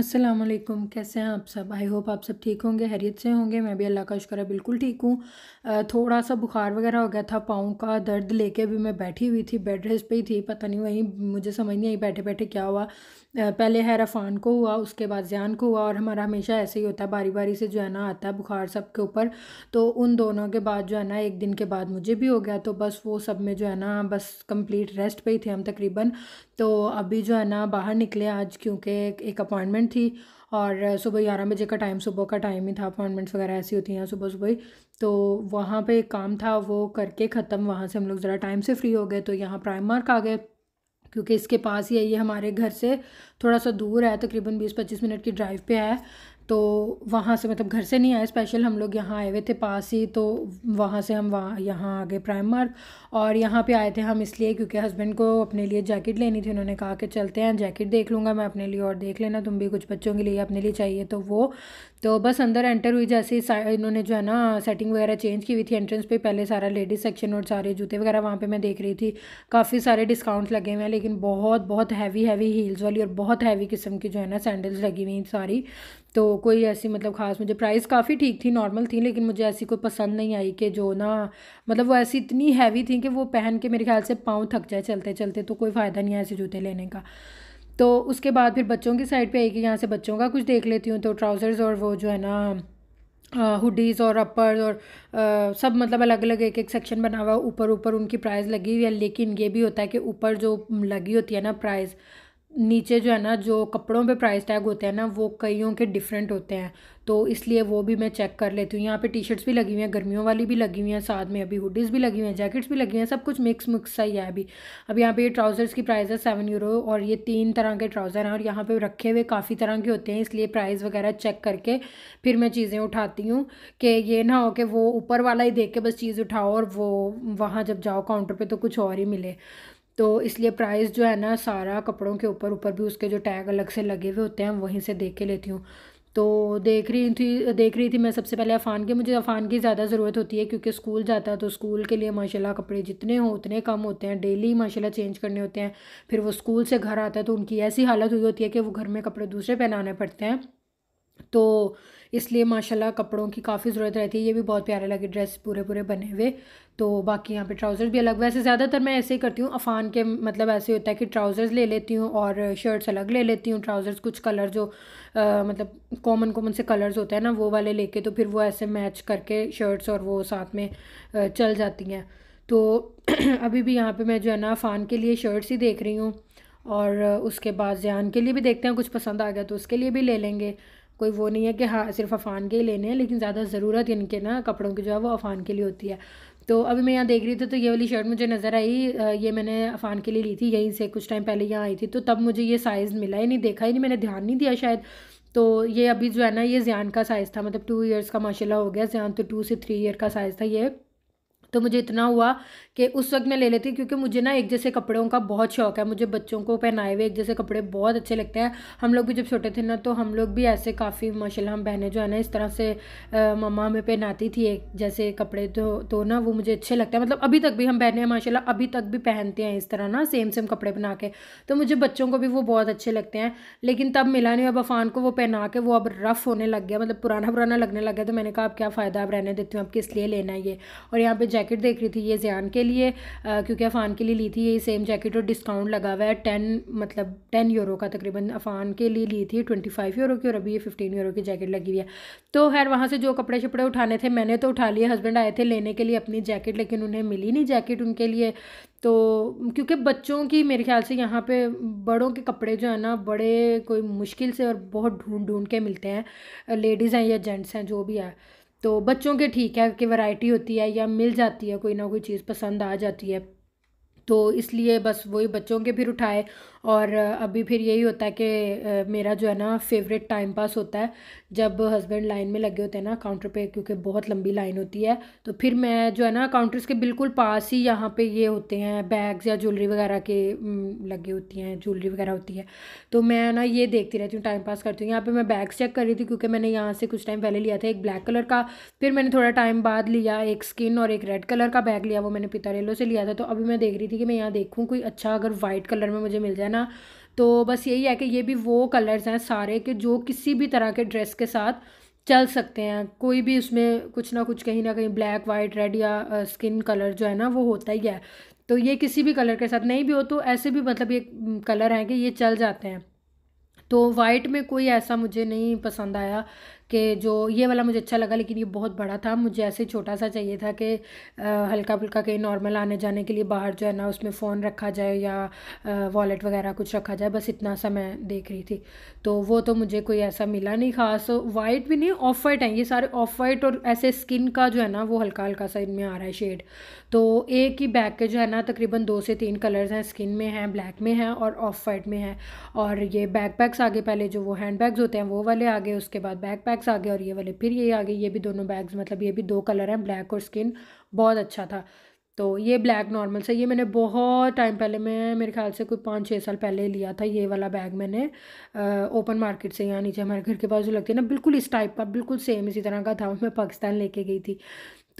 अस्सलाम वालेकुम कैसे हैं आप सब आई होप आप सब ठीक होंगे हैरियत से होंगे मैं भी अल्लाह का शुक्र है बिल्कुल ठीक हूँ थोड़ा सा बुखार वगैरह हो गया था पाँव का दर्द लेके भी मैं बैठी हुई थी बेड रेस्ट पे ही थी पता नहीं वहीं मुझे समझ नहीं आई बैठे बैठे क्या हुआ पहले रफान को हुआ उसके बाद जान को हुआ और हमारा हमेशा ऐसे ही होता है बारी बारी से जो है ना आता है बुखार सब के ऊपर तो उन दोनों के बाद जो है ना एक दिन के बाद मुझे भी हो गया तो बस वो सब में जो है ना बस कंप्लीट रेस्ट पे ही थे हम तकरीबन तो अभी जो है ना बाहर निकले आज क्योंकि एक अपॉइंटमेंट थी और सुबह ग्यारह बजे का टाइम सुबह का टाइम ही था अपॉइंटमेंट्स वगैरह ऐसी होती हैं सुबह सुबह तो वहाँ पे काम था वो करके ख़त्म वहाँ से हम लोग ज़रा टाइम से फ्री हो गए तो यहाँ प्राइम मार्क आ गए क्योंकि इसके पास ही है ये हमारे घर से थोड़ा सा दूर है तकरीबन बीस पच्चीस मिनट की ड्राइव पे है तो वहाँ से मतलब घर से नहीं आए स्पेशल हम लोग यहाँ आए हुए थे पास ही तो वहाँ से हम वहाँ यहाँ आ गए प्राइम मार्क और यहाँ पे आए थे हम इसलिए क्योंकि हस्बैंड को अपने लिए जैकेट लेनी थी उन्होंने कहा कि चलते हैं जैकेट देख लूँगा मैं अपने लिए और देख लेना तुम भी कुछ बच्चों के लिए अपने लिए चाहिए तो वो तो बस अंदर एंटर हुई जैसे ही इन्होंने जो है ना सेटिंग वगैरह चेंज की हुई थी एंट्रेंस पे पहले सारा लेडीज सेक्शन और सारे जूते वगैरह वहाँ पे मैं देख रही थी काफ़ी सारे डिस्काउंट्स लगे हुए हैं लेकिन बहुत बहुत हैवी हैवी हील्स वाली और बहुत हैवी किस्म की जो है ना सैंडल्स लगी हुई सारी तो कोई ऐसी मतलब ख़ास मुझे प्राइस काफ़ी ठीक थी नॉर्मल थी लेकिन मुझे ऐसी कोई पसंद नहीं आई कि जो ना मतलब वो ऐसी इतनी हैवी थी कि वो पहन के मेरे ख्याल से पाँव थक जाए चलते चलते तो कोई फ़ायदा नहीं है ऐसे जूते लेने का तो उसके बाद फिर बच्चों की साइड पे कि यहाँ से बच्चों का कुछ देख लेती हूँ तो ट्राउज़र्स और वो जो है ना हुडीज़ और अपर्स और आ, सब मतलब अलग अलग एक एक सेक्शन बना हुआ ऊपर ऊपर उनकी प्राइस लगी हुई है लेकिन ये भी होता है कि ऊपर जो लगी होती है ना प्राइस नीचे जो है ना जो कपड़ों पे प्राइस टैग होते हैं ना वो कईयों के डिफरेंट होते हैं तो इसलिए वो भी मैं चेक कर लेती हूँ यहाँ पे टी शर्ट्स भी लगी हुई हैं गर्मियों वाली भी लगी हुई हैं साथ में अभी हुडीज़ भी लगी हुई हैं जैकेट्स भी लगी हुई हैं सब कुछ मिक्स मिक्स सा ही है अभी अब यहाँ पे ये ट्राउज़र्स की प्राइस है सेवन यूरो और ये तीन तरह के ट्राउज़र हैं और यहाँ पर रखे हुए काफ़ी तरह के होते हैं इसलिए प्राइस वगैरह चेक करके फिर मैं चीज़ें उठाती हूँ कि ये ना हो कि वो ऊपर वाला ही देख के बस चीज़ उठाओ और वो वहाँ जब जाओ काउंटर पर तो कुछ और ही मिले तो इसलिए प्राइस जो है ना सारा कपड़ों के ऊपर ऊपर भी उसके जो टैग अलग से लगे हुए होते हैं वहीं से देख के लेती हूँ तो देख रही थी देख रही थी मैं सबसे पहले अफ़ान की मुझे अफ़ान की ज़्यादा ज़रूरत होती है क्योंकि स्कूल जाता है तो स्कूल के लिए माशाल्लाह कपड़े जितने हो उतने कम होते हैं डेली माशाल्लाह चेंज करने होते हैं फिर वो स्कूल से घर आता है तो उनकी ऐसी हालत हुई होती है कि वो घर में कपड़े दूसरे पहनाने पड़ते हैं तो इसलिए माशाल्लाह कपड़ों की काफ़ी ज़रूरत रहती है ये भी बहुत प्यारे लगे ड्रेस पूरे पूरे बने हुए तो बाकी यहाँ पे ट्राउज़र्स भी अलग वैसे ज़्यादातर मैं ऐसे ही करती हूँ अफ़ान के मतलब ऐसे होता है कि ट्राउज़र्स ले लेती हूँ और शर्ट्स अलग ले लेती हूँ ट्राउज़र्स कुछ कलर जो आ, मतलब कॉमन कॉमन से कलर्स होते हैं ना वो वाले ले तो फिर वो ऐसे मैच करके शर्ट्स और वो साथ में चल जाती हैं तो अभी भी यहाँ पर मैं जो है ना अफ़ान के लिए शर्ट्स ही देख रही हूँ और उसके बाद जयान के लिए भी देखते हैं कुछ पसंद आ गया तो उसके लिए भी ले लेंगे कोई वो नहीं है कि हाँ सिर्फ अफान के ही लेने हैं लेकिन ज़्यादा ज़रूरत इनके ना कपड़ों की जो है वो अफान के लिए होती है तो अभी मैं यहाँ देख रही थी तो ये वाली शर्ट मुझे नज़र आई ये मैंने अफान के लिए ली थी यहीं से कुछ टाइम पहले यहाँ आई थी तो तब मुझे ये साइज़ मिला ही नहीं देखा ही नहीं मैंने ध्यान नहीं दिया शायद तो ये अभी जो है ना ये जैन का साइज़ था मतलब टू ईयर्स का माशाला हो गया जैन तो टू से थ्री ईयर का साइज़ था ये तो मुझे इतना हुआ कि उस वक्त मैं ले लेती हूँ क्योंकि मुझे ना एक जैसे कपड़ों का बहुत शौक है मुझे बच्चों को पहनाए हुए एक जैसे कपड़े बहुत अच्छे लगते हैं हम लोग भी जब छोटे थे ना तो हम लोग भी ऐसे काफ़ी माशाल्लाह हम बहनें जो है ना इस तरह से मम्मा हमें पहनाती थी एक जैसे कपड़े तो तो ना वो मुझे अच्छे लगते हैं मतलब अभी तक भी हम हैं माशाला अभी तक भी पहनते हैं इस तरह ना सेम सेम कपड़े बना के तो मुझे बच्चों को भी वो बहुत अच्छे लगते हैं लेकिन तब मिला नहीं अब अफान को वो पहना के वो अब रफ़ होने लग गया मतलब पुराना पुराना लगने लग गया तो मैंने कहा अब क्या फ़ायदा आप रहने देती हूँ आप किस लिए लेना है ये और यहाँ पर जैकेट देख रही थी ये जयान के लिए क्योंकि अफ़ान के लिए ली थी ये सेम जैकेट और डिस्काउंट लगा हुआ है टेन मतलब टेन यूरो का तकरीबन अफ़ान के लिए ली थी ट्वेंटी फाइव यूरो की और अभी ये फिफ्टीन यूरो की जैकेट लगी हुई है तो खैर वहाँ से जो कपड़े शपड़े उठाने थे मैंने तो उठा लिए हस्बैंड आए थे लेने के लिए अपनी जैकेट लेकिन उन्हें मिली नहीं जैकेट उनके लिए तो क्योंकि बच्चों की मेरे ख्याल से यहाँ पे बड़ों के कपड़े जो है ना बड़े कोई मुश्किल से और बहुत ढूंढ ढूंढ के मिलते हैं लेडीज़ हैं या जेंट्स हैं जो भी है तो बच्चों के ठीक है कि वैरायटी होती है या मिल जाती है कोई ना कोई चीज़ पसंद आ जाती है तो इसलिए बस वही बच्चों के फिर उठाए और अभी फिर यही होता है कि मेरा जो है ना फेवरेट टाइम पास होता है जब हस्बैंड लाइन में लगे होते हैं ना काउंटर पे क्योंकि बहुत लंबी लाइन होती है तो फिर मैं जो है ना काउंटर्स के बिल्कुल पास ही यहाँ पे ये होते हैं बैग्स या ज्वेलरी वगैरह के लगे होती हैं ज्वेलरी वगैरह होती है तो मैं ना ये देखती रहती हूँ टाइम पास करती हूँ यहाँ पर मैं बैग्स चेक कर रही थी क्योंकि मैंने यहाँ से कुछ टाइम पहले लिया था एक ब्लैक कलर का फिर मैंने थोड़ा टाइम बाद लिया एक स्किन और एक रेड कलर का बैग लिया वो मैंने पिता से लिया था तो अभी मैं देख रही थी कि मैं यहाँ देखूँ कोई अच्छा अगर वाइट कलर में मुझे मिल जाए ना तो बस यही है कि ये भी वो कलर्स हैं सारे के जो किसी भी तरह के ड्रेस के साथ चल सकते हैं कोई भी उसमें कुछ ना कुछ कहीं ना कहीं ब्लैक वाइट रेड या स्किन कलर जो है ना वो होता ही है तो ये किसी भी कलर के साथ नहीं भी हो तो ऐसे भी मतलब ये कलर हैं कि ये चल जाते हैं तो वाइट में कोई ऐसा मुझे नहीं पसंद आया कि जो ये वाला मुझे अच्छा लगा लेकिन ये बहुत बड़ा था मुझे ऐसे छोटा सा चाहिए था कि हल्का फुल्का कहीं नॉर्मल आने जाने के लिए बाहर जो है ना उसमें फ़ोन रखा जाए या वॉलेट वगैरह कुछ रखा जाए बस इतना सा मैं देख रही थी तो वो तो मुझे कोई ऐसा मिला नहीं खास वाइट भी नहीं ऑफ वाइट हैं ये सारे ऑफ वाइट और ऐसे स्किन का जो है ना वो हल्का हल्का सा इनमें आ रहा है शेड तो एक ही बैग के जो है ना तकरीबन दो से तीन कलर्स हैं स्किन में हैं ब्लैक में हैं और ऑफ वाइट में हैं और ये बैग आगे पहले जो वो हैंड होते हैं वो वाले आगे उसके बाद बैग पैक बैग्स आ गए और ये वाले फिर ये आ गए ये भी दोनों बैग्स मतलब ये भी दो कलर हैं ब्लैक और स्किन बहुत अच्छा था तो ये ब्लैक नॉर्मल से ये मैंने बहुत टाइम पहले मैं मेरे ख्याल से कोई पाँच छः साल पहले लिया था ये वाला बैग मैंने ओपन मार्केट से यहाँ नीचे हमारे घर के पास जो लगती है ना बिल्कुल इस टाइप का बिल्कुल सेम इसी तरह का था मैं पाकिस्तान लेके गई थी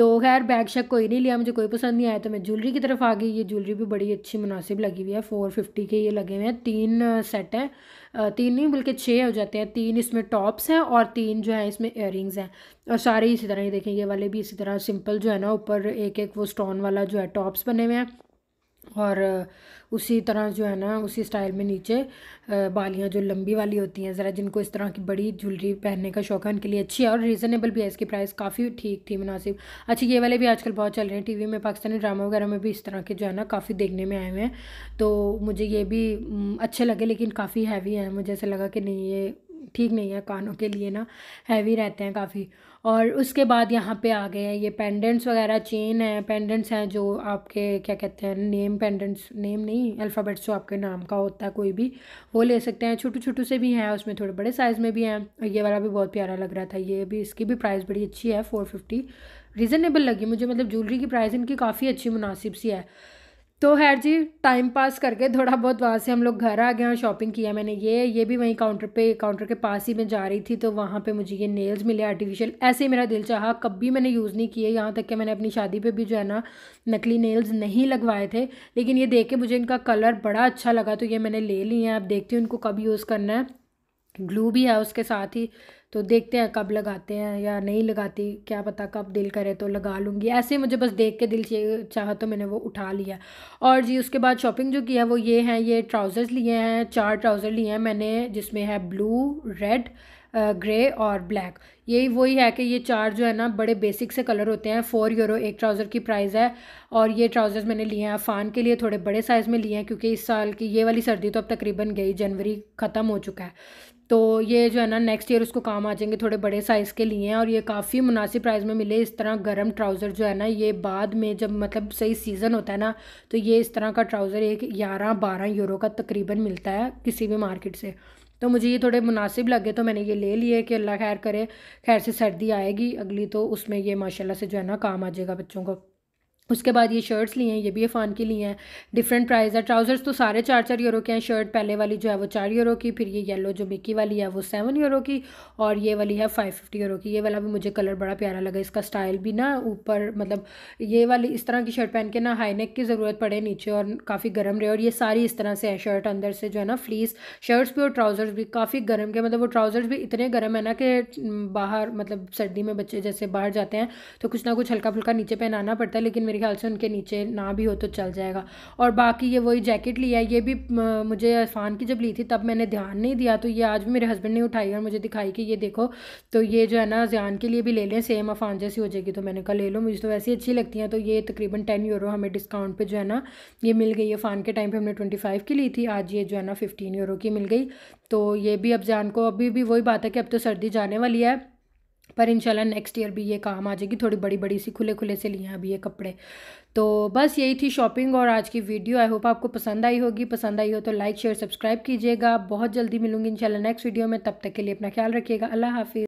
तो खैर बैग शेक कोई नहीं लिया मुझे कोई पसंद नहीं आया तो मैं ज्वेलरी की तरफ आ गई ये ज्वेलरी भी बड़ी अच्छी मुनासिब लगी हुई है फ़ोर फिफ्टी के ये लगे हुए हैं तीन सेट हैं तीन नहीं बल्कि छः हो जाते हैं तीन इसमें टॉप्स हैं और तीन जो है इसमें इयर हैं और सारे इसी तरह ही देखें ये वाले भी इसी तरह सिंपल जो है ना ऊपर एक एक वो स्टोन वाला जो है टॉप्स बने हुए हैं और उसी तरह जो है ना उसी स्टाइल में नीचे बालियाँ जो लंबी वाली होती हैं ज़रा जिनको इस तरह की बड़ी ज्वेलरी पहनने का शौक है उनके लिए अच्छी है और रीज़नेबल भी है इसकी प्राइस काफ़ी ठीक थी मुनासिब अच्छी ये वाले भी आजकल बहुत चल रहे हैं टीवी में पाकिस्तानी ड्रामा वगैरह में भी इस तरह के जो है ना काफ़ी देखने में आए हुए हैं तो मुझे ये भी अच्छे लगे लेकिन काफ़ी हैवी है मुझे ऐसा लगा कि नहीं ये ठीक नहीं है कानों के लिए ना हैवी रहते हैं काफ़ी और उसके बाद यहाँ पे आ गए हैं ये पेंडेंट्स वगैरह चेन है पेंडेंट्स हैं जो आपके क्या कहते हैं नेम पेंडेंट्स नेम नहीं अल्फ़ाबेट्स जो आपके नाम का होता है कोई भी वो ले सकते हैं छोटू छोटू से भी हैं उसमें थोड़े बड़े साइज़ में भी हैं ये वाला भी बहुत प्यारा लग रहा था ये भी इसकी भी प्राइस बड़ी अच्छी है फ़ोर फिफ्टी रीज़नेबल लगी मुझे मतलब ज्वेलरी की प्राइस इनकी काफ़ी अच्छी मुनासिब सी है तो खैर जी टाइम पास करके थोड़ा बहुत वहाँ से हम लोग घर आ गए और शॉपिंग किया मैंने ये ये भी वहीं काउंटर पे काउंटर के पास ही मैं जा रही थी तो वहाँ पे मुझे ये नेल्स मिले आर्टिफिशियल ऐसे ही मेरा दिल चाहा कभी मैंने यूज़ नहीं किए यहाँ तक कि मैंने अपनी शादी पे भी जो है ना नकली नेल्स नहीं लगवाए थे लेकिन ये देख के मुझे इनका कलर बड़ा अच्छा लगा तो ये मैंने ले ली हैं आप देखती हूँ इनको कब यूज़ करना है ग्लू भी है उसके साथ ही तो देखते हैं कब लगाते हैं या नहीं लगाती क्या पता कब दिल करे तो लगा लूँगी ऐसे मुझे बस देख के दिल चाह तो मैंने वो उठा लिया और जी उसके बाद शॉपिंग जो की है वो ये है ये ट्राउज़र्स लिए हैं चार ट्राउज़र लिए हैं मैंने जिसमें है ब्लू रेड ग्रे और ब्लैक यही वही है कि ये चार जो है ना बड़े बेसिक से कलर होते हैं फ़ोर यूरो एक ट्राउज़र की प्राइस है और ये ट्राउज़र्स मैंने लिए हैं फ़ान के लिए थोड़े बड़े साइज़ में लिए हैं क्योंकि इस साल की ये वाली सर्दी तो अब तकरीबन गई जनवरी ख़त्म हो चुका है तो ये जो है ना नेक्स्ट ईयर उसको काम आ जाएंगे थोड़े बड़े साइज़ के लिए हैं और ये काफ़ी मुनासिब प्राइस में मिले इस तरह गर्म ट्राउज़र जो है ना ये बाद में जब मतलब सही सीज़न होता है ना तो ये इस तरह का ट्राउज़र एक ग्यारह बारह यूरो का तकरीबन मिलता है किसी भी मार्केट से तो मुझे ये थोड़े मुनासिब लगे तो मैंने ये ले लिए कि अल्लाह खैर करे खैर से सर्दी आएगी अगली तो उसमें ये माशाला से जो है ना काम आ जाएगा बच्चों को उसके बाद ये शर्ट्स लिए हैं ये भी अफ़ान के लिए हैं डिफरेंट प्राइस है ट्राउज़र्स तो सारे चार चार यूरो के हैं शर्ट पहले वाली जो है वो चार यूरो की फिर ये येलो जो मिकी वाली है वो सेवन यूरो की और ये वाली है फाइव फिफ्टी यूरो की ये वाला भी मुझे कलर बड़ा प्यारा लगा इसका स्टाइल भी ना ऊपर मतलब ये वाली इस तरह की शर्ट पहन के ना हाई नेक की ज़रूरत पड़े नीचे और काफ़ी गर्म रहे और ये सारी इस तरह से है शर्ट अंदर से जो है ना फ्लीस शर्ट्स भी और ट्राउज़र्स भी काफ़ी गर्म के मतलब वो ट्राउज़र्स भी इतने गर्म है ना कि बाहर मतलब सर्दी में बच्चे जैसे बाहर जाते हैं तो कुछ ना कुछ हल्का फुल्का नीचे पहनाना पड़ता है लेकिन मेरी ख्याल से उनके नीचे ना भी हो तो चल जाएगा और बाकी ये वही जैकेट लिया ये भी मुझे इरफान की जब ली थी तब मैंने ध्यान नहीं दिया तो ये आज भी मेरे हस्बैंड ने उठाई और मुझे दिखाई कि ये देखो तो ये जो है ना जान के लिए भी ले लें सेम अफान जैसी हो जाएगी तो मैंने कहा ले लो मुझे तो वैसे अच्छी लगती हैं तो ये तकरीबन टेन यूरो हमें डिस्काउंट पर जो है ना ये मिल गई अफान के टाइम पर हमने ट्वेंटी फाइव की ली थी आज ये जो है ना फिफ्टीन यूरो की मिल गई तो ये भी अब जान को अभी भी वही बात है कि अब तो सर्दी जाने वाली है पर इंशाल्लाह नेक्स्ट ईयर भी ये काम आ जाएगी थोड़ी बड़ी बड़ी सी खुले खुले से लिए हैं अभी ये कपड़े तो बस यही थी शॉपिंग और आज की वीडियो आई होप आपको पसंद आई होगी पसंद आई हो तो लाइक शेयर सब्सक्राइब कीजिएगा बहुत जल्दी मिलूंगी इंशाल्लाह नेक्स्ट वीडियो में तब तक के लिए अपना ख्याल रखिएगा अल्लाह हाफिज़